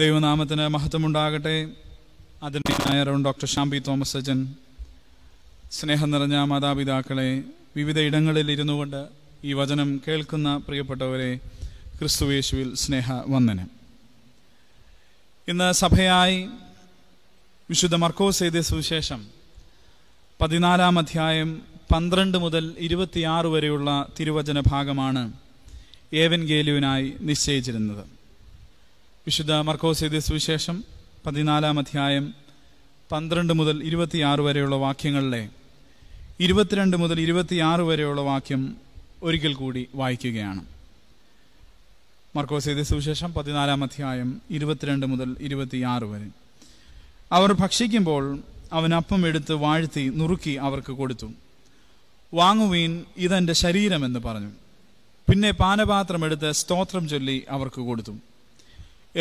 ദൈവനാമത്തിന് മഹത്വമുണ്ടാകട്ടെ നായറും ഡോക്ടർ ഷാംബി തോമസ് സജൻ സ്നേഹം നിറഞ്ഞ മാതാപിതാക്കളെ വിവിധ ഇടങ്ങളിൽ ഇരുന്നു കൊണ്ട് ഈ വചനം കേൾക്കുന്ന പ്രിയപ്പെട്ടവരെ ക്രിസ്തുവേശുവിൽ സ്നേഹ വന്ദനം ഇന്ന് സഭയായി വിശുദ്ധ മർക്കോസ് എഴുതിയ സുവിശേഷം പതിനാലാം അധ്യായം പന്ത്രണ്ട് മുതൽ ഇരുപത്തിയാറ് വരെയുള്ള തിരുവചന ഭാഗമാണ് ഏവൻ ഗേലുവിനായി നിശ്ചയിച്ചിരുന്നത് വിശുദ്ധ മർക്കോസ് എഴുതിയ സുവിശേഷം പതിനാലാം അധ്യായം പന്ത്രണ്ട് മുതൽ ഇരുപത്തിയാറ് വരെയുള്ള വാക്യങ്ങളിലെ ഇരുപത്തിരണ്ട് മുതൽ ഇരുപത്തിയാറ് വരെയുള്ള വാക്യം ഒരിക്കൽ കൂടി വായിക്കുകയാണ് മർക്കോസ് എഴുതിയ സുവിശേഷം പതിനാലാം അധ്യായം ഇരുപത്തിരണ്ട് മുതൽ ഇരുപത്തിയാറ് വരെ അവർ ഭക്ഷിക്കുമ്പോൾ അവൻ അപ്പം എടുത്ത് വാഴ്ത്തി നുറുക്കി അവർക്ക് കൊടുത്തു വാങ്ങുവീൻ ഇതെൻ്റെ ശരീരമെന്ന് പറഞ്ഞു പിന്നെ പാനപാത്രം എടുത്ത് സ്തോത്രം ചൊല്ലി അവർക്ക് കൊടുത്തു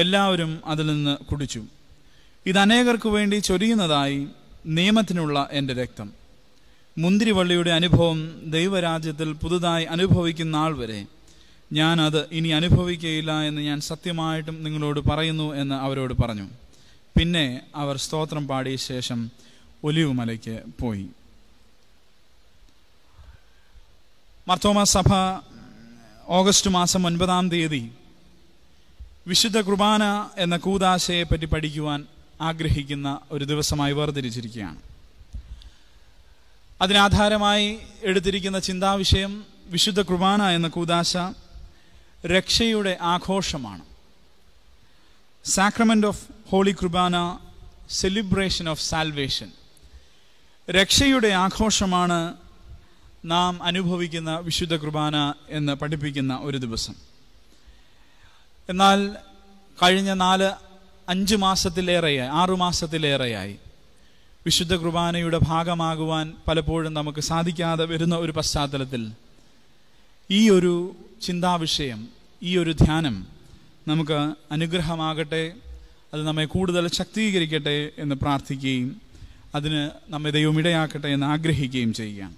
എല്ലാവരും അതിൽ നിന്ന് കുടിച്ചു ഇത് അനേകർക്ക് വേണ്ടി ചൊരിയുന്നതായി നിയമത്തിനുള്ള എൻ്റെ രക്തം മുന്തിരിവള്ളിയുടെ അനുഭവം ദൈവരാജ്യത്തിൽ പുതുതായി അനുഭവിക്കുന്ന ആൾ വരെ ഞാൻ അത് ഇനി അനുഭവിക്കുകയില്ല എന്ന് ഞാൻ സത്യമായിട്ടും നിങ്ങളോട് പറയുന്നു എന്ന് അവരോട് പറഞ്ഞു പിന്നെ അവർ സ്തോത്രം പാടിയ ശേഷം ഒലിവ് മലയ്ക്ക് പോയി മർത്തോമ സഭ ഓഗസ്റ്റ് മാസം ഒൻപതാം തീയതി വിശുദ്ധ കുർബാന എന്ന കൂതാശയെപ്പറ്റി പഠിക്കുവാൻ ആഗ്രഹിക്കുന്ന ഒരു ദിവസമായി വേർതിരിച്ചിരിക്കുകയാണ് അതിനാധാരമായി എടുത്തിരിക്കുന്ന ചിന്താവിഷയം വിശുദ്ധ കുർബാന എന്ന കൂതാശ രക്ഷയുടെ ആഘോഷമാണ് sacrament of holy Qurbana celebration of salvation രക്ഷയുടെ ആഘോഷമാണ് നാം അനുഭവിക്കുന്ന വിശുദ്ധ കുർബാന എന്ന് പഠിപ്പിക്കുന്ന ഒരു ദിവസം എന്നാൽ കഴിഞ്ഞ നാല് അഞ്ച് മാസത്തിലേറെയായി ആറുമാസത്തിലേറെയായി മാസത്തിലേറെയായി വിശുദ്ധ കുർബാനയുടെ ഭാഗമാകുവാൻ പലപ്പോഴും നമുക്ക് സാധിക്കാതെ വരുന്ന ഒരു പശ്ചാത്തലത്തിൽ ഈ ഒരു ചിന്താവിഷയം ഈ ഒരു ധ്യാനം നമുക്ക് അനുഗ്രഹമാകട്ടെ അത് നമ്മെ കൂടുതൽ ശക്തീകരിക്കട്ടെ എന്ന് പ്രാർത്ഥിക്കുകയും അതിന് നമ്മെ ദൈവം ഇടയാക്കട്ടെ എന്ന് ആഗ്രഹിക്കുകയും ചെയ്യുകയാണ്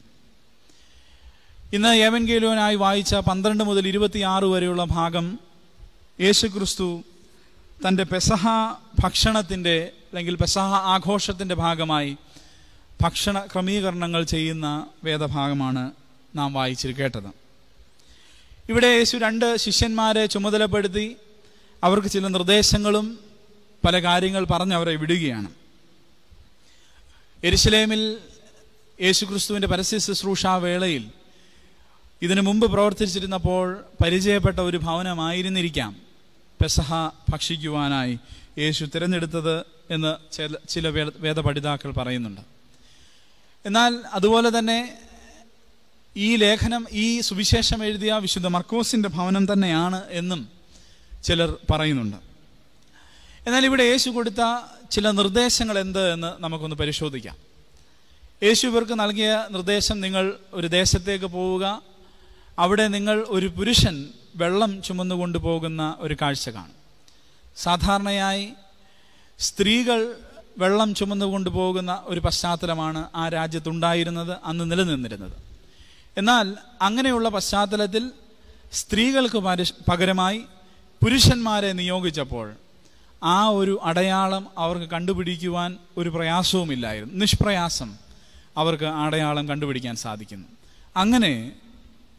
ഇന്ന് ഏവൻ ഗേലുവനായി വായിച്ച പന്ത്രണ്ട് മുതൽ ഇരുപത്തിയാറ് വരെയുള്ള ഭാഗം യേശുക്രിസ്തു തൻ്റെ പെസഹ ഭക്ഷണത്തിൻ്റെ അല്ലെങ്കിൽ പെസഹ ആഘോഷത്തിൻ്റെ ഭാഗമായി ഭക്ഷണ ക്രമീകരണങ്ങൾ ചെയ്യുന്ന വേദഭാഗമാണ് നാം വായിച്ചിരി കേട്ടത് ഇവിടെ യേശു രണ്ട് ശിഷ്യന്മാരെ ചുമതലപ്പെടുത്തി അവർക്ക് ചില നിർദ്ദേശങ്ങളും പല കാര്യങ്ങൾ പറഞ്ഞ് അവരെ വിടുകയാണ് എരിശിലേമിൽ യേശുക്രിസ്തുവിൻ്റെ പരസ്യ ശുശ്രൂഷാ വേളയിൽ ഇതിനു മുമ്പ് പ്രവർത്തിച്ചിരുന്നപ്പോൾ പരിചയപ്പെട്ട ഒരു ഭവനമായിരുന്നിരിക്കാം പെസഹ ഭക്ഷിക്കുവാനായി യേശു തിരഞ്ഞെടുത്തത് എന്ന് ചില ചില വേദപഠിതാക്കൾ പറയുന്നുണ്ട് എന്നാൽ അതുപോലെ തന്നെ ഈ ലേഖനം ഈ സുവിശേഷം എഴുതിയ വിശുദ്ധ മർക്കോസിൻ്റെ ഭവനം തന്നെയാണ് എന്നും ചിലർ പറയുന്നുണ്ട് എന്നാൽ ഇവിടെ യേശു കൊടുത്ത ചില നിർദ്ദേശങ്ങൾ എന്ത് എന്ന് നമുക്കൊന്ന് പരിശോധിക്കാം യേശു ഇവർക്ക് നൽകിയ നിർദ്ദേശം നിങ്ങൾ ഒരു ദേശത്തേക്ക് പോവുക അവിടെ നിങ്ങൾ ഒരു പുരുഷൻ വെള്ളം ചുമന്നു പോകുന്ന ഒരു കാഴ്ച കാണും സാധാരണയായി സ്ത്രീകൾ വെള്ളം ചുമന്നു പോകുന്ന ഒരു പശ്ചാത്തലമാണ് ആ രാജ്യത്തുണ്ടായിരുന്നത് അന്ന് നിലനിന്നിരുന്നത് എന്നാൽ അങ്ങനെയുള്ള പശ്ചാത്തലത്തിൽ സ്ത്രീകൾക്ക് പകരമായി പുരുഷന്മാരെ നിയോഗിച്ചപ്പോൾ ആ ഒരു അടയാളം അവർക്ക് കണ്ടുപിടിക്കുവാൻ ഒരു പ്രയാസവുമില്ലായിരുന്നു നിഷ്പ്രയാസം അവർക്ക് അടയാളം കണ്ടുപിടിക്കാൻ സാധിക്കുന്നു അങ്ങനെ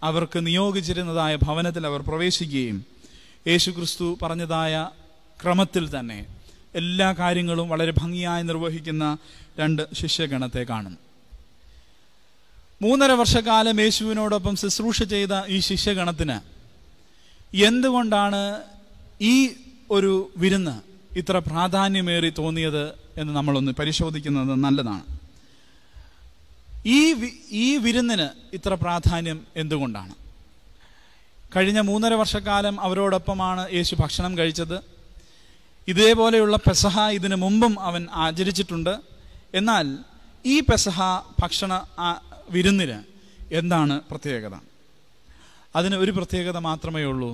അവർക്ക് നിയോഗിച്ചിരുന്നതായ ഭവനത്തിൽ അവർ പ്രവേശിക്കുകയും യേശുക്രിസ്തു പറഞ്ഞതായ ക്രമത്തിൽ തന്നെ എല്ലാ കാര്യങ്ങളും വളരെ ഭംഗിയായി നിർവഹിക്കുന്ന രണ്ട് ശിഷ്യഗണത്തെ കാണുന്നു മൂന്നര വർഷക്കാലം യേശുവിനോടൊപ്പം ശുശ്രൂഷ ചെയ്ത ഈ ശിഷ്യഗണത്തിന് എന്തുകൊണ്ടാണ് ഈ ഒരു വിരുന്ന് ഇത്ര പ്രാധാന്യമേറി തോന്നിയത് എന്ന് നമ്മളൊന്ന് പരിശോധിക്കുന്നത് നല്ലതാണ് ഈ ഈ വിരുന്നിന് ഇത്ര പ്രാധാന്യം എന്തുകൊണ്ടാണ് കഴിഞ്ഞ മൂന്നര വർഷക്കാലം അവരോടൊപ്പമാണ് യേശു ഭക്ഷണം കഴിച്ചത് ഇതേപോലെയുള്ള പെസഹ ഇതിനു മുമ്പും അവൻ ആചരിച്ചിട്ടുണ്ട് എന്നാൽ ഈ പെസഹ ഭക്ഷണ വിരുന്നിന് എന്താണ് പ്രത്യേകത അതിന് ഒരു പ്രത്യേകത മാത്രമേ ഉള്ളൂ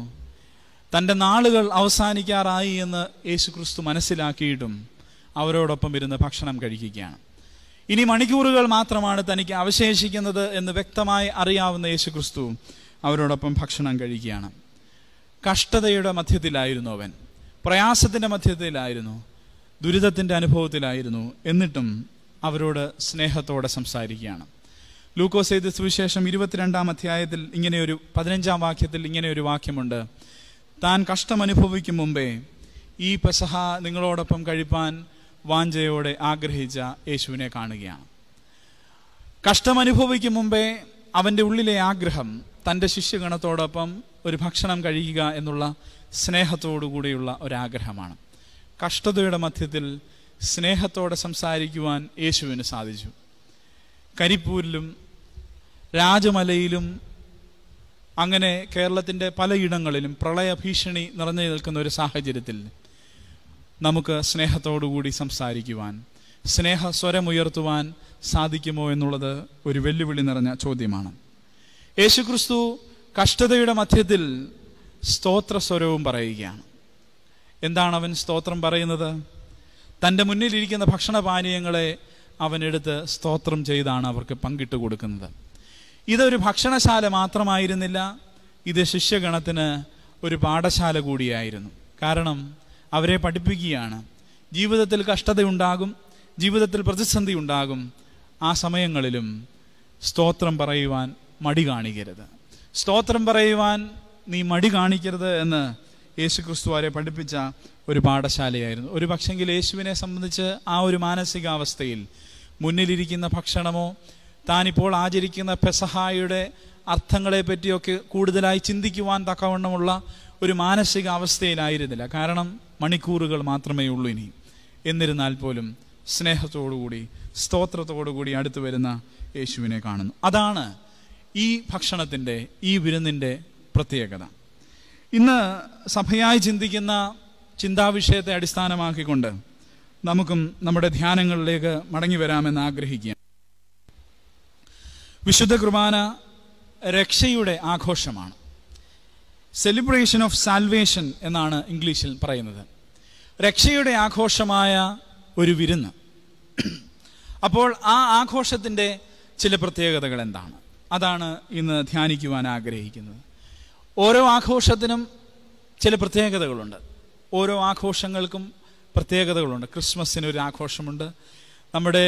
തൻ്റെ നാളുകൾ അവസാനിക്കാറായി എന്ന് യേശു ക്രിസ്തു മനസ്സിലാക്കിയിട്ടും അവരോടൊപ്പം ഇരുന്ന് ഭക്ഷണം കഴിക്കുകയാണ് ഇനി മണിക്കൂറുകൾ മാത്രമാണ് തനിക്ക് അവശേഷിക്കുന്നത് എന്ന് വ്യക്തമായി അറിയാവുന്ന ക്രിസ്തു അവരോടൊപ്പം ഭക്ഷണം കഴിക്കുകയാണ് കഷ്ടതയുടെ മധ്യത്തിലായിരുന്നു അവൻ പ്രയാസത്തിൻ്റെ മധ്യത്തിലായിരുന്നു ദുരിതത്തിൻ്റെ അനുഭവത്തിലായിരുന്നു എന്നിട്ടും അവരോട് സ്നേഹത്തോടെ സംസാരിക്കുകയാണ് ലൂക്കോസ് എഴുതി സുവിശേഷം ഇരുപത്തിരണ്ടാം അധ്യായത്തിൽ ഇങ്ങനെയൊരു പതിനഞ്ചാം വാക്യത്തിൽ ഇങ്ങനെയൊരു വാക്യമുണ്ട് താൻ കഷ്ടം അനുഭവിക്കും മുമ്പേ ഈ പെസഹ നിങ്ങളോടൊപ്പം കഴിപ്പാൻ വാഞ്ചയോടെ ആഗ്രഹിച്ച യേശുവിനെ കാണുകയാണ് കഷ്ടമനുഭവിക്കും മുമ്പേ അവൻ്റെ ഉള്ളിലെ ആഗ്രഹം തൻ്റെ ശിഷ്യഗണത്തോടൊപ്പം ഒരു ഭക്ഷണം കഴിയുക എന്നുള്ള സ്നേഹത്തോടുകൂടിയുള്ള ഒരാഗ്രഹമാണ് കഷ്ടതയുടെ മധ്യത്തിൽ സ്നേഹത്തോടെ സംസാരിക്കുവാൻ യേശുവിന് സാധിച്ചു കരിപ്പൂരിലും രാജമലയിലും അങ്ങനെ കേരളത്തിൻ്റെ പലയിടങ്ങളിലും പ്രളയ ഭീഷണി നിറഞ്ഞു നിൽക്കുന്ന ഒരു സാഹചര്യത്തിൽ നമുക്ക് സ്നേഹത്തോടുകൂടി സംസാരിക്കുവാൻ സ്നേഹ സ്വരമുയർത്തുവാൻ സാധിക്കുമോ എന്നുള്ളത് ഒരു വെല്ലുവിളി നിറഞ്ഞ ചോദ്യമാണ് യേശുക്രിസ്തു കഷ്ടതയുടെ മധ്യത്തിൽ സ്തോത്ര സ്വരവും പറയുകയാണ് എന്താണ് അവൻ സ്തോത്രം പറയുന്നത് തൻ്റെ മുന്നിലിരിക്കുന്ന ഭക്ഷണപാനീയങ്ങളെ അവനെടുത്ത് സ്തോത്രം ചെയ്താണ് അവർക്ക് പങ്കിട്ട് കൊടുക്കുന്നത് ഇതൊരു ഭക്ഷണശാല മാത്രമായിരുന്നില്ല ഇത് ശിഷ്യഗണത്തിന് ഒരു പാഠശാല കൂടിയായിരുന്നു കാരണം അവരെ പഠിപ്പിക്കുകയാണ് ജീവിതത്തിൽ കഷ്ടതയുണ്ടാകും ജീവിതത്തിൽ പ്രതിസന്ധി ഉണ്ടാകും ആ സമയങ്ങളിലും സ്തോത്രം പറയുവാൻ മടി കാണിക്കരുത് സ്തോത്രം പറയുവാൻ നീ മടി കാണിക്കരുത് എന്ന് യേശു ക്രിസ്തു അവരെ പഠിപ്പിച്ച ഒരു പാഠശാലയായിരുന്നു ഒരു പക്ഷെങ്കിൽ യേശുവിനെ സംബന്ധിച്ച് ആ ഒരു മാനസികാവസ്ഥയിൽ മുന്നിലിരിക്കുന്ന ഭക്ഷണമോ താനിപ്പോൾ ആചരിക്കുന്ന പെസഹായുടെ പറ്റിയൊക്കെ കൂടുതലായി ചിന്തിക്കുവാൻ തക്കവണ്ണമുള്ള ഒരു അവസ്ഥയിലായിരുന്നില്ല കാരണം മണിക്കൂറുകൾ മാത്രമേ ഉള്ളൂ ഇനി എന്നിരുന്നാൽ പോലും സ്നേഹത്തോടുകൂടി സ്തോത്രത്തോടുകൂടി അടുത്തു വരുന്ന യേശുവിനെ കാണുന്നു അതാണ് ഈ ഭക്ഷണത്തിൻ്റെ ഈ വിരുന്നിൻ്റെ പ്രത്യേകത ഇന്ന് സഭയായി ചിന്തിക്കുന്ന ചിന്താവിഷയത്തെ അടിസ്ഥാനമാക്കിക്കൊണ്ട് നമുക്കും നമ്മുടെ ധ്യാനങ്ങളിലേക്ക് മടങ്ങി വരാമെന്ന് ആഗ്രഹിക്കുക വിശുദ്ധ കുർബാന രക്ഷയുടെ ആഘോഷമാണ് സെലിബ്രേഷൻ ഓഫ് സാൽവേഷൻ എന്നാണ് ഇംഗ്ലീഷിൽ പറയുന്നത് രക്ഷയുടെ ആഘോഷമായ ഒരു വിരുന്ന് അപ്പോൾ ആ ആഘോഷത്തിൻ്റെ ചില പ്രത്യേകതകൾ എന്താണ് അതാണ് ഇന്ന് ധ്യാനിക്കുവാൻ ആഗ്രഹിക്കുന്നത് ഓരോ ആഘോഷത്തിനും ചില പ്രത്യേകതകളുണ്ട് ഓരോ ആഘോഷങ്ങൾക്കും പ്രത്യേകതകളുണ്ട് ക്രിസ്മസിന് ഒരു ആഘോഷമുണ്ട് നമ്മുടെ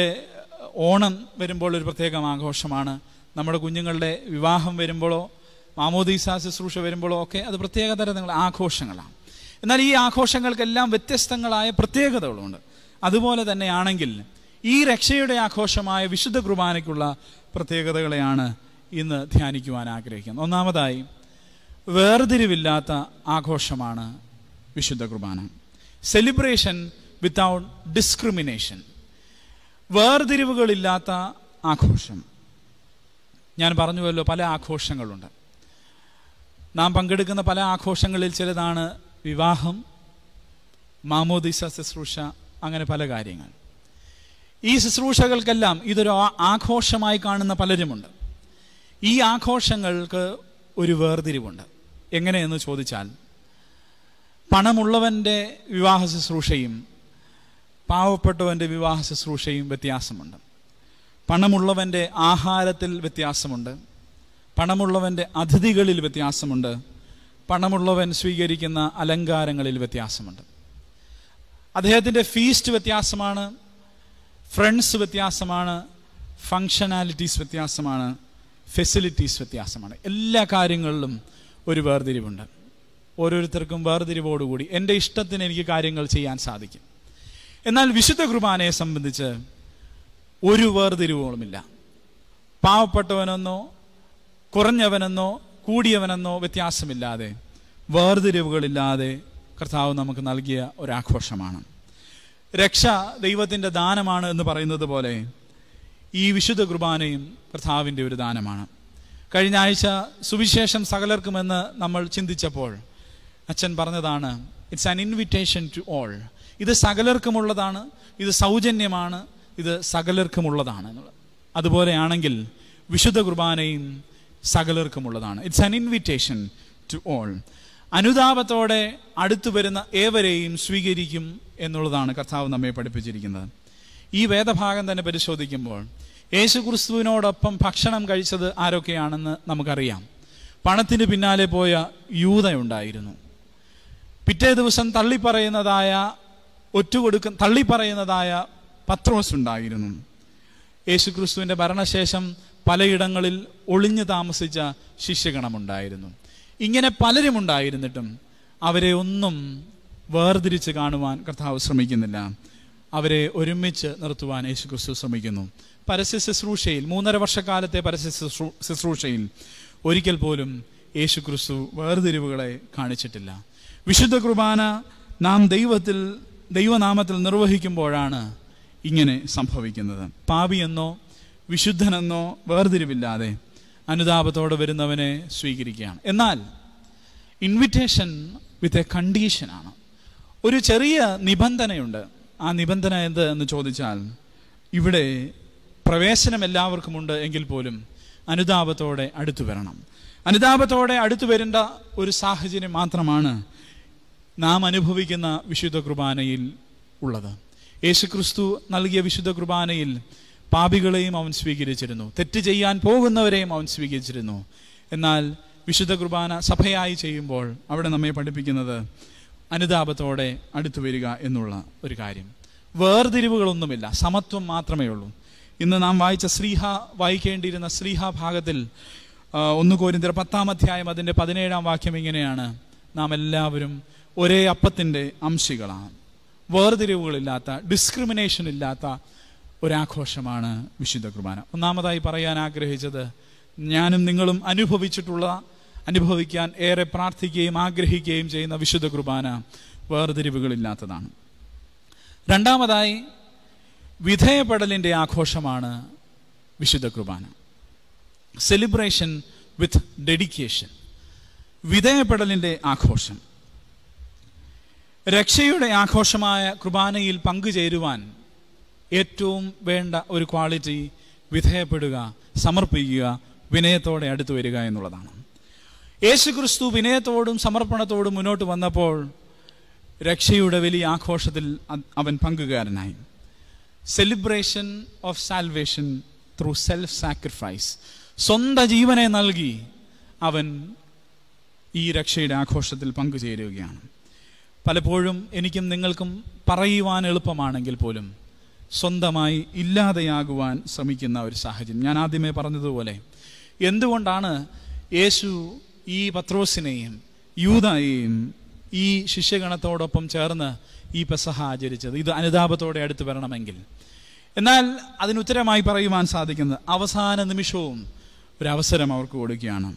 ഓണം വരുമ്പോൾ ഒരു പ്രത്യേകം ആഘോഷമാണ് നമ്മുടെ കുഞ്ഞുങ്ങളുടെ വിവാഹം വരുമ്പോഴോ മാമോദീസ ശുശ്രൂഷ വരുമ്പോഴോ ഒക്കെ അത് പ്രത്യേകതരം നിങ്ങൾ ആഘോഷങ്ങളാണ് എന്നാൽ ഈ ആഘോഷങ്ങൾക്കെല്ലാം വ്യത്യസ്തങ്ങളായ പ്രത്യേകതകളുണ്ട് അതുപോലെ തന്നെയാണെങ്കിൽ ഈ രക്ഷയുടെ ആഘോഷമായ വിശുദ്ധ കുർബാനയ്ക്കുള്ള പ്രത്യേകതകളെയാണ് ഇന്ന് ധ്യാനിക്കുവാൻ ആഗ്രഹിക്കുന്നത് ഒന്നാമതായി വേർതിരിവില്ലാത്ത ആഘോഷമാണ് വിശുദ്ധ കുർബാന സെലിബ്രേഷൻ വിത്തൗട്ട് ഡിസ്ക്രിമിനേഷൻ വേർതിരിവുകളില്ലാത്ത ആഘോഷം ഞാൻ പറഞ്ഞുവല്ലോ പല ആഘോഷങ്ങളുണ്ട് നാം പങ്കെടുക്കുന്ന പല ആഘോഷങ്ങളിൽ ചിലതാണ് വിവാഹം മാമോദിസ ശുശ്രൂഷ അങ്ങനെ പല കാര്യങ്ങൾ ഈ ശുശ്രൂഷകൾക്കെല്ലാം ഇതൊരു ആഘോഷമായി കാണുന്ന പലരുമുണ്ട് ഈ ആഘോഷങ്ങൾക്ക് ഒരു വേർതിരിവുണ്ട് എങ്ങനെയെന്ന് ചോദിച്ചാൽ പണമുള്ളവൻ്റെ വിവാഹ ശുശ്രൂഷയും പാവപ്പെട്ടവൻ്റെ വിവാഹ ശുശ്രൂഷയും വ്യത്യാസമുണ്ട് പണമുള്ളവൻ്റെ ആഹാരത്തിൽ വ്യത്യാസമുണ്ട് പണമുള്ളവൻ്റെ അതിഥികളിൽ വ്യത്യാസമുണ്ട് പണമുള്ളവൻ സ്വീകരിക്കുന്ന അലങ്കാരങ്ങളിൽ വ്യത്യാസമുണ്ട് അദ്ദേഹത്തിൻ്റെ ഫീസ്റ്റ് വ്യത്യാസമാണ് ഫ്രണ്ട്സ് വ്യത്യാസമാണ് ഫങ്ഷനാലിറ്റീസ് വ്യത്യാസമാണ് ഫെസിലിറ്റീസ് വ്യത്യാസമാണ് എല്ലാ കാര്യങ്ങളിലും ഒരു വേർതിരിവുണ്ട് ഓരോരുത്തർക്കും വേർതിരിവോടുകൂടി എൻ്റെ ഇഷ്ടത്തിന് എനിക്ക് കാര്യങ്ങൾ ചെയ്യാൻ സാധിക്കും എന്നാൽ വിശുദ്ധ കുർബാനയെ സംബന്ധിച്ച് ഒരു വേർതിരിവുകളുമില്ല പാവപ്പെട്ടവനെന്നോ കുറഞ്ഞവനെന്നോ കൂടിയവനെന്നോ വ്യത്യാസമില്ലാതെ വേർതിരിവുകളില്ലാതെ കർത്താവ് നമുക്ക് നൽകിയ ഒരാഘോഷമാണ് രക്ഷ ദൈവത്തിൻ്റെ ദാനമാണ് എന്ന് പറയുന്നത് പോലെ ഈ വിശുദ്ധ കുർബാനയും കർത്താവിൻ്റെ ഒരു ദാനമാണ് കഴിഞ്ഞ ആഴ്ച സുവിശേഷം സകലർക്കുമെന്ന് നമ്മൾ ചിന്തിച്ചപ്പോൾ അച്ഛൻ പറഞ്ഞതാണ് it's an invitation to all ഇത് സകലർക്കുമുള്ളതാണ് ഇത് സൗജന്യമാണ് ഇത് സകലർക്കുമുള്ളതാണ് എന്നുള്ളത് അതുപോലെയാണെങ്കിൽ വിശുദ്ധ കുർബാനയും സകലർക്കുമുള്ളതാണ് it's an invitation to all അനുതാപത്തോടെ അടുത്തു വരുന്ന ഏവരെയും സ്വീകരിക്കും എന്നുള്ളതാണ് കർത്താവ് നമ്മെ പഠിപ്പിച്ചിരിക്കുന്നത് ഈ വേദഭാഗം തന്നെ പരിശോധിക്കുമ്പോൾ യേശു ക്രിസ്തുവിനോടൊപ്പം ഭക്ഷണം കഴിച്ചത് ആരൊക്കെയാണെന്ന് നമുക്കറിയാം പണത്തിന് പിന്നാലെ പോയ യൂത ഉണ്ടായിരുന്നു പിറ്റേ ദിവസം തള്ളിപ്പറയുന്നതായ ഒറ്റുകൊടുക്ക തള്ളിപ്പറയുന്നതായ പത്രോസ് ഉണ്ടായിരുന്നു ക്രിസ്തുവിൻ്റെ ഭരണശേഷം പലയിടങ്ങളിൽ ഒളിഞ്ഞു താമസിച്ച ശിഷ്യഗണമുണ്ടായിരുന്നു ഇങ്ങനെ പലരും ഉണ്ടായിരുന്നിട്ടും അവരെ ഒന്നും വേർതിരിച്ച് കാണുവാൻ കർത്താവ് ശ്രമിക്കുന്നില്ല അവരെ ഒരുമിച്ച് നിർത്തുവാൻ യേശു ക്രിസ്തു ശ്രമിക്കുന്നു പരസ്യ ശുശ്രൂഷയിൽ മൂന്നര വർഷക്കാലത്തെ പരസ്യ ശുശ്രൂഷയിൽ ഒരിക്കൽ പോലും യേശു ക്രിസ്തു വേർതിരിവുകളെ കാണിച്ചിട്ടില്ല വിശുദ്ധ കുർബാന നാം ദൈവത്തിൽ ദൈവനാമത്തിൽ നിർവഹിക്കുമ്പോഴാണ് ഇങ്ങനെ സംഭവിക്കുന്നത് പാപിയെന്നോ വിശുദ്ധനെന്നോ വേർതിരിവില്ലാതെ അനുതാപത്തോടെ വരുന്നവനെ സ്വീകരിക്കുകയാണ് എന്നാൽ ഇൻവിറ്റേഷൻ വിത്ത് എ കണ്ടീഷനാണ് ഒരു ചെറിയ നിബന്ധനയുണ്ട് ആ നിബന്ധന എന്ത് എന്ന് ചോദിച്ചാൽ ഇവിടെ പ്രവേശനം എല്ലാവർക്കുമുണ്ട് എങ്കിൽ പോലും അനുതാപത്തോടെ അടുത്തു വരണം അനുതാപത്തോടെ അടുത്തു വരേണ്ട ഒരു സാഹചര്യം മാത്രമാണ് നാം അനുഭവിക്കുന്ന വിശുദ്ധ കുർബാനയിൽ ഉള്ളത് യേശുക്രിസ്തു നൽകിയ വിശുദ്ധ കുർബാനയിൽ പാപികളെയും അവൻ സ്വീകരിച്ചിരുന്നു തെറ്റ് ചെയ്യാൻ പോകുന്നവരെയും അവൻ സ്വീകരിച്ചിരുന്നു എന്നാൽ വിശുദ്ധ കുർബാന സഭയായി ചെയ്യുമ്പോൾ അവിടെ നമ്മെ പഠിപ്പിക്കുന്നത് അനുതാപത്തോടെ അടുത്തു വരിക എന്നുള്ള ഒരു കാര്യം വേർതിരിവുകളൊന്നുമില്ല സമത്വം മാത്രമേ ഉള്ളൂ ഇന്ന് നാം വായിച്ച ശ്രീഹ വായിക്കേണ്ടിയിരുന്ന ശ്രീഹ ഭാഗത്തിൽ ഒന്ന് കോരിന്തർ പത്താം അധ്യായം അതിൻ്റെ പതിനേഴാം വാക്യം ഇങ്ങനെയാണ് നാം എല്ലാവരും ഒരേ അപ്പത്തിൻ്റെ അംശികളാണ് വേർതിരിവുകളില്ലാത്ത ഡിസ്ക്രിമിനേഷൻ ഇല്ലാത്ത ഒരാഘോഷമാണ് വിശുദ്ധ കുർബാന ഒന്നാമതായി പറയാൻ ആഗ്രഹിച്ചത് ഞാനും നിങ്ങളും അനുഭവിച്ചിട്ടുള്ള അനുഭവിക്കാൻ ഏറെ പ്രാർത്ഥിക്കുകയും ആഗ്രഹിക്കുകയും ചെയ്യുന്ന വിശുദ്ധ കുർബാന വേർതിരിവുകളില്ലാത്തതാണ് രണ്ടാമതായി വിധേയപ്പെടലിൻ്റെ ആഘോഷമാണ് വിശുദ്ധ കുർബാന സെലിബ്രേഷൻ വിത്ത് ഡെഡിക്കേഷൻ വിധേയപ്പെടലിൻ്റെ ആഘോഷം രക്ഷയുടെ ആഘോഷമായ കുർബാനയിൽ പങ്കുചേരുവാൻ ഏറ്റവും വേണ്ട ഒരു ക്വാളിറ്റി വിധേയപ്പെടുക സമർപ്പിക്കുക വിനയത്തോടെ അടുത്തു വരിക എന്നുള്ളതാണ് യേശു ക്രിസ്തു വിനയത്തോടും സമർപ്പണത്തോടും മുന്നോട്ട് വന്നപ്പോൾ രക്ഷയുടെ വലിയ ആഘോഷത്തിൽ അവൻ പങ്കുകാരനായി celebration of salvation through self sacrifice സ്വന്തം ജീവനെ നൽകി അവൻ ഈ രക്ഷയുടെ ആഘോഷത്തിൽ പങ്കുചേരുകയാണ് പലപ്പോഴും എനിക്കും നിങ്ങൾക്കും പറയുവാൻ എളുപ്പമാണെങ്കിൽ പോലും സ്വന്തമായി ഇല്ലാതെയാകുവാൻ ശ്രമിക്കുന്ന ഒരു സാഹചര്യം ഞാൻ ആദ്യമേ പറഞ്ഞതുപോലെ എന്തുകൊണ്ടാണ് യേശു ഈ പത്രോസിനെയും യൂതായെയും ഈ ശിഷ്യഗണത്തോടൊപ്പം ചേർന്ന് ഈ പെസഹ ആചരിച്ചത് ഇത് അനുതാപത്തോടെ അടുത്ത് വരണമെങ്കിൽ എന്നാൽ അതിനുത്തരമായി പറയുവാൻ സാധിക്കുന്നത് അവസാന നിമിഷവും ഒരവസരം അവർക്ക് കൊടുക്കുകയാണ്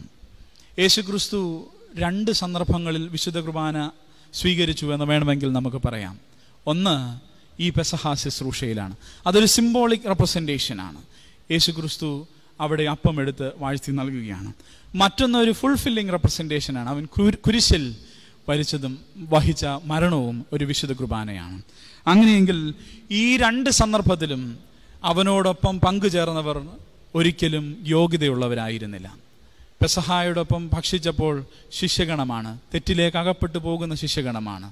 യേശുക്രിസ്തു രണ്ട് സന്ദർഭങ്ങളിൽ വിശുദ്ധ കുർബാന സ്വീകരിച്ചു എന്ന് വേണമെങ്കിൽ നമുക്ക് പറയാം ഒന്ന് ഈ പെസഹ ശുശ്രൂഷയിലാണ് അതൊരു സിംബോളിക് റെപ്രസെൻറ്റേഷനാണ് യേശു ക്രിസ്തു അവിടെ അപ്പം എടുത്ത് വാഴ്ത്തി നൽകുകയാണ് മറ്റൊന്നൊരു ഫുൾഫില്ലിംഗ് റെപ്രസെൻറ്റേഷനാണ് അവൻ കുരിശിൽ വരിച്ചതും വഹിച്ച മരണവും ഒരു വിശുദ്ധ കുർബാനയാണ് അങ്ങനെയെങ്കിൽ ഈ രണ്ട് സന്ദർഭത്തിലും അവനോടൊപ്പം പങ്കുചേർന്നവർ ഒരിക്കലും യോഗ്യതയുള്ളവരായിരുന്നില്ല പെസഹായോടൊപ്പം ഭക്ഷിച്ചപ്പോൾ ശിഷ്യഗണമാണ് തെറ്റിലേക്ക് അകപ്പെട്ടു പോകുന്ന ശിഷ്യഗണമാണ്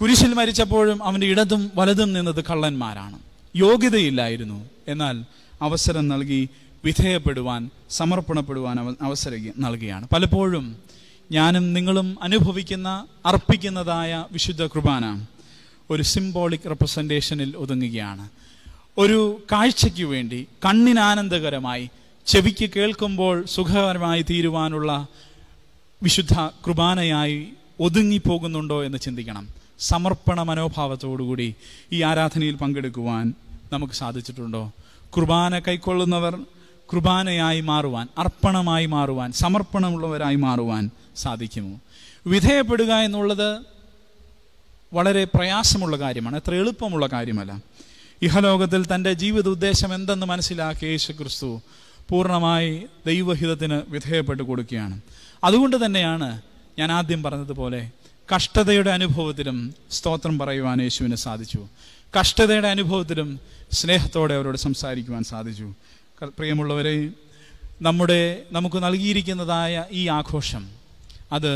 കുരിശിൽ മരിച്ചപ്പോഴും അവൻ്റെ ഇടതും വലതും നിന്നത് കള്ളന്മാരാണ് യോഗ്യതയില്ലായിരുന്നു എന്നാൽ അവസരം നൽകി വിധേയപ്പെടുവാൻ സമർപ്പണപ്പെടുവാൻ അവസരം നൽകുകയാണ് പലപ്പോഴും ഞാനും നിങ്ങളും അനുഭവിക്കുന്ന അർപ്പിക്കുന്നതായ വിശുദ്ധ കുർബാന ഒരു സിംബോളിക് റെപ്രസെൻറ്റേഷനിൽ ഒതുങ്ങുകയാണ് ഒരു കാഴ്ചയ്ക്ക് വേണ്ടി കണ്ണിനാനന്ദകരമായി ചെവിക്ക് കേൾക്കുമ്പോൾ സുഖകരമായി തീരുവാനുള്ള വിശുദ്ധ കുർബാനയായി ഒതുങ്ങിപ്പോകുന്നുണ്ടോ എന്ന് ചിന്തിക്കണം സമർപ്പണ മനോഭാവത്തോടുകൂടി ഈ ആരാധനയിൽ പങ്കെടുക്കുവാൻ നമുക്ക് സാധിച്ചിട്ടുണ്ടോ കുർബാന കൈക്കൊള്ളുന്നവർ കുർബാനയായി മാറുവാൻ അർപ്പണമായി മാറുവാൻ സമർപ്പണമുള്ളവരായി മാറുവാൻ സാധിക്കുമോ വിധേയപ്പെടുക എന്നുള്ളത് വളരെ പ്രയാസമുള്ള കാര്യമാണ് അത്ര എളുപ്പമുള്ള കാര്യമല്ല ഇഹലോകത്തിൽ തൻ്റെ ജീവിത ഉദ്ദേശം എന്തെന്ന് മനസ്സിലാക്കിയ യേശു ക്രിസ്തു പൂർണ്ണമായി ദൈവഹിതത്തിന് വിധേയപ്പെട്ട് കൊടുക്കുകയാണ് അതുകൊണ്ട് തന്നെയാണ് ഞാൻ ആദ്യം പറഞ്ഞതുപോലെ കഷ്ടതയുടെ അനുഭവത്തിലും സ്തോത്രം പറയുവാൻ യേശുവിന് സാധിച്ചു കഷ്ടതയുടെ അനുഭവത്തിലും സ്നേഹത്തോടെ അവരോട് സംസാരിക്കുവാൻ സാധിച്ചു പ്രിയമുള്ളവരെ നമ്മുടെ നമുക്ക് നൽകിയിരിക്കുന്നതായ ഈ ആഘോഷം അത്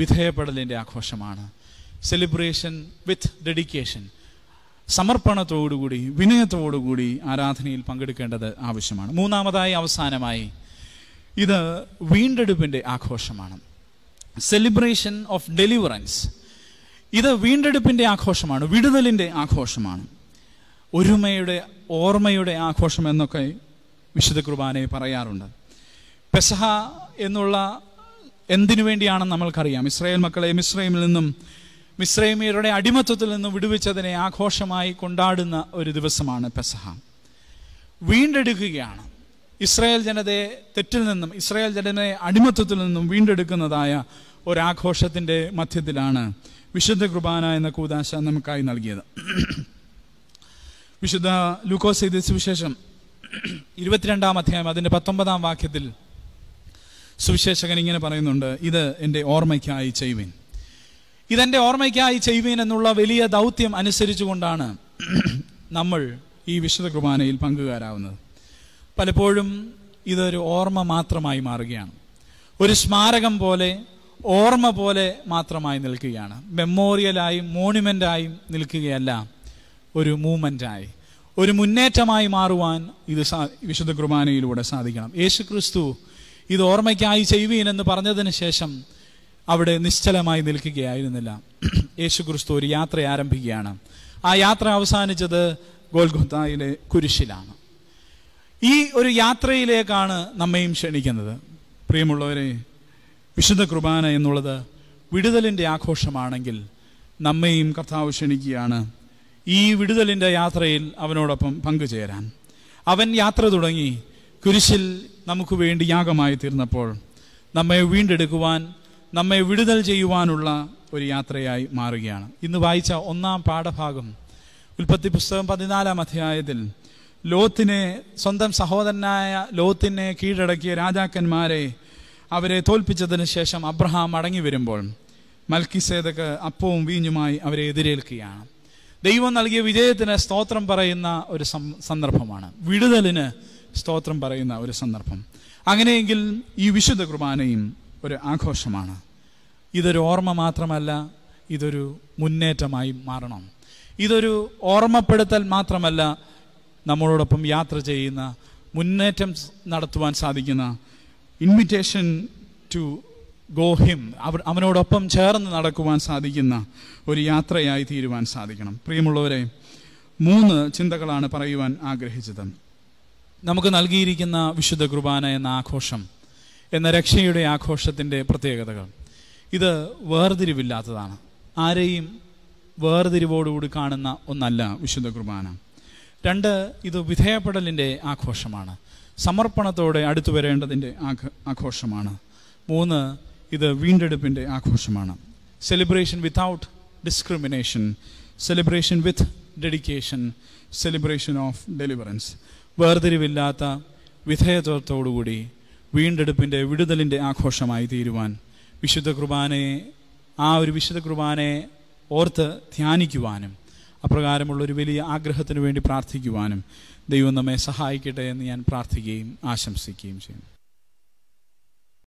വിധേയപ്പെടലിൻ്റെ ആഘോഷമാണ് സെലിബ്രേഷൻ വിത്ത് ഡെഡിക്കേഷൻ സമർപ്പണത്തോടുകൂടി വിനയത്തോടുകൂടി ആരാധനയിൽ പങ്കെടുക്കേണ്ടത് ആവശ്യമാണ് മൂന്നാമതായി അവസാനമായി ഇത് വീണ്ടെടുപ്പിൻ്റെ ആഘോഷമാണ് സെലിബ്രേഷൻ ഓഫ് ഡെലിവറൻസ് ഇത് വീണ്ടെടുപ്പിൻ്റെ ആഘോഷമാണ് വിടുതലിൻ്റെ ആഘോഷമാണ് ഒരുമയുടെ ഓർമ്മയുടെ ആഘോഷം എന്നൊക്കെ വിശുദ്ധ കുർബാനയെ പറയാറുണ്ട് പെസഹ എന്നുള്ള എന്തിനു വേണ്ടിയാണെന്ന് നമ്മൾക്കറിയാം ഇസ്രായേൽ മക്കളെ മിശ്രയിമിൽ നിന്നും മിശ്രൈമിയരുടെ അടിമത്വത്തിൽ നിന്നും വിടുവിച്ചതിനെ ആഘോഷമായി കൊണ്ടാടുന്ന ഒരു ദിവസമാണ് പെസഹ വീണ്ടെടുക്കുകയാണ് ഇസ്രായേൽ ജനതയെ തെറ്റിൽ നിന്നും ഇസ്രായേൽ ജനതയെ അടിമത്വത്തിൽ നിന്നും വീണ്ടെടുക്കുന്നതായ ഒരാഘോഷത്തിൻ്റെ മധ്യത്തിലാണ് വിശുദ്ധ കുർബാന എന്ന കൂതാശ നമുക്കായി നൽകിയത് വിശുദ്ധ ലൂക്കോസ് ചെയ്ത സുവിശേഷം ഇരുപത്തിരണ്ടാം അധ്യായം അതിൻ്റെ പത്തൊമ്പതാം വാക്യത്തിൽ സുവിശേഷകൻ ഇങ്ങനെ പറയുന്നുണ്ട് ഇത് എൻ്റെ ഓർമ്മയ്ക്കായി ചെയ്യുവിൻ ഇതെൻ്റെ ഓർമ്മയ്ക്കായി ചെയ്യുവിൻ എന്നുള്ള വലിയ ദൗത്യം അനുസരിച്ചുകൊണ്ടാണ് നമ്മൾ ഈ വിശുദ്ധ കുർബാനയിൽ പങ്കുകാരാവുന്നത് പലപ്പോഴും ഇതൊരു ഓർമ്മ മാത്രമായി മാറുകയാണ് ഒരു സ്മാരകം പോലെ ഓർമ്മ പോലെ മാത്രമായി നിൽക്കുകയാണ് മെമ്മോറിയലായി മോണുമെൻ്റായി നിൽക്കുകയല്ല ഒരു മൂവ്മെൻറ്റായി ഒരു മുന്നേറ്റമായി മാറുവാൻ ഇത് സാ വിശുദ്ധ കുർബാനയിലൂടെ സാധിക്കണം യേശു ക്രിസ്തു ഇത് ഓർമ്മയ്ക്കായി ചെയ്യുവീനെന്ന് പറഞ്ഞതിന് ശേഷം അവിടെ നിശ്ചലമായി നിൽക്കുകയായിരുന്നില്ല യേശു ക്രിസ്തു ഒരു യാത്ര ആരംഭിക്കുകയാണ് ആ യാത്ര അവസാനിച്ചത് ഗോൽഗുത്തായിലെ കുരിശിലാണ് ഈ ഒരു യാത്രയിലേക്കാണ് നമ്മയും ക്ഷണിക്കുന്നത് പ്രിയമുള്ളവരെ വിശുദ്ധ കുർബാന എന്നുള്ളത് വിടുതലിൻ്റെ ആഘോഷമാണെങ്കിൽ നമ്മയും കർത്താവ് ക്ഷണിക്കുകയാണ് ഈ വിടുതലിൻ്റെ യാത്രയിൽ അവനോടൊപ്പം പങ്കുചേരാൻ അവൻ യാത്ര തുടങ്ങി കുരിശിൽ നമുക്ക് വേണ്ടി യാഗമായി തീർന്നപ്പോൾ നമ്മെ വീണ്ടെടുക്കുവാൻ നമ്മെ വിടുതൽ ചെയ്യുവാനുള്ള ഒരു യാത്രയായി മാറുകയാണ് ഇന്ന് വായിച്ച ഒന്നാം പാഠഭാഗം ഉൽപ്പത്തി പുസ്തകം പതിനാലാം അധ്യായത്തിൽ ലോത്തിനെ സ്വന്തം സഹോദരനായ ലോത്തിനെ കീഴടക്കിയ രാജാക്കന്മാരെ അവരെ തോൽപ്പിച്ചതിന് ശേഷം അബ്രഹാം മടങ്ങി വരുമ്പോൾ മൽക്കിസേദക്ക് അപ്പവും വീഞ്ഞുമായി അവരെ എതിരേൽക്കുകയാണ് ദൈവം നൽകിയ വിജയത്തിന് സ്തോത്രം പറയുന്ന ഒരു സന്ദർഭമാണ് വിടുതലിന് സ്തോത്രം പറയുന്ന ഒരു സന്ദർഭം അങ്ങനെയെങ്കിൽ ഈ വിശുദ്ധ കുർബാനയും ഒരു ആഘോഷമാണ് ഇതൊരു ഓർമ്മ മാത്രമല്ല ഇതൊരു മുന്നേറ്റമായി മാറണം ഇതൊരു ഓർമ്മപ്പെടുത്തൽ മാത്രമല്ല നമ്മളോടൊപ്പം യാത്ര ചെയ്യുന്ന മുന്നേറ്റം നടത്തുവാൻ സാധിക്കുന്ന ഇൻവിറ്റേഷൻ ടു ഗോ ഹിം അവർ അവനോടൊപ്പം ചേർന്ന് നടക്കുവാൻ സാധിക്കുന്ന ഒരു യാത്രയായി തീരുവാൻ സാധിക്കണം പ്രിയമുള്ളവരെ മൂന്ന് ചിന്തകളാണ് പറയുവാൻ ആഗ്രഹിച്ചത് നമുക്ക് നൽകിയിരിക്കുന്ന വിശുദ്ധ കുർബാന എന്ന ആഘോഷം എന്ന രക്ഷയുടെ ആഘോഷത്തിൻ്റെ പ്രത്യേകതകൾ ഇത് വേർതിരിവില്ലാത്തതാണ് ആരെയും വേർതിരിവോടുകൂടി കാണുന്ന ഒന്നല്ല വിശുദ്ധ കുർബാന രണ്ട് ഇത് വിധേയപ്പെടലിൻ്റെ ആഘോഷമാണ് സമർപ്പണത്തോടെ അടുത്തു വരേണ്ടതിൻ്റെ ആഘോഷമാണ് മൂന്ന് ഇത് വീണ്ടെടുപ്പിൻ്റെ ആഘോഷമാണ് celebration without discrimination celebration with dedication celebration of deliverance വേർതിരിവില്ലാത്ത വിധേയത്വത്തോടുകൂടി വീണ്ടെടുപ്പിൻ്റെ വിടുതലിൻ്റെ ആഘോഷമായി തീരുവാൻ വിശുദ്ധ കുർബാനയെ ആ ഒരു വിശുദ്ധ കുർബാനയെ ഓർത്ത് ധ്യാനിക്കുവാനും അപ്രകാരമുള്ള ഒരു വലിയ ആഗ്രഹത്തിന് വേണ്ടി പ്രാർത്ഥിക്കുവാനും ദൈവം നമ്മെ സഹായിക്കട്ടെ എന്ന് ഞാൻ പ്രാർത്ഥിക്കുകയും ആശംസിക്കുകയും ചെയ്യുന്നു